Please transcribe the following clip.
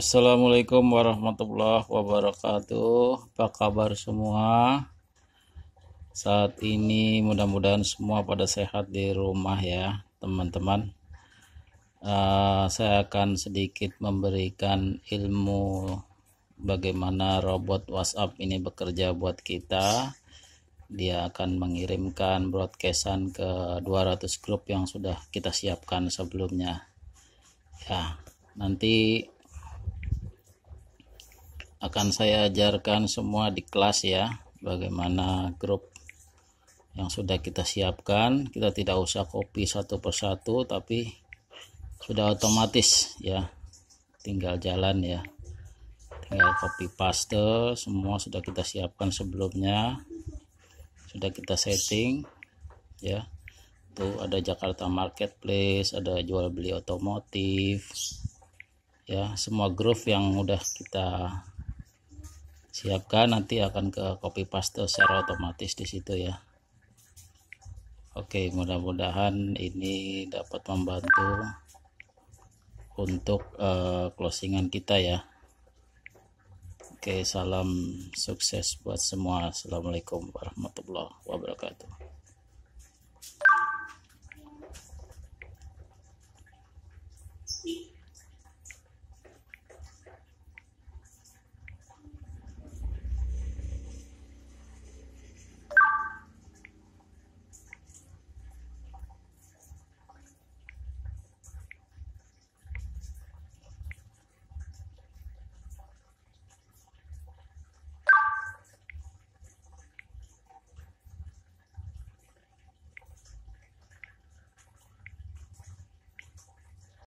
Assalamualaikum warahmatullahi wabarakatuh. Apa kabar semua? Saat ini mudah-mudahan semua pada sehat di rumah ya, teman-teman. Uh, saya akan sedikit memberikan ilmu bagaimana robot WhatsApp ini bekerja buat kita. Dia akan mengirimkan broadcastan ke 200 grup yang sudah kita siapkan sebelumnya. Ya, nanti akan saya ajarkan semua di kelas ya bagaimana grup yang sudah kita siapkan kita tidak usah copy satu persatu tapi sudah otomatis ya tinggal jalan ya tinggal copy paste semua sudah kita siapkan sebelumnya sudah kita setting ya tuh ada Jakarta Marketplace ada jual beli otomotif ya semua grup yang udah kita siapkan nanti akan ke copy paste secara otomatis di situ ya Oke mudah-mudahan ini dapat membantu untuk uh, closingan kita ya Oke salam sukses buat semua Assalamualaikum warahmatullahi wabarakatuh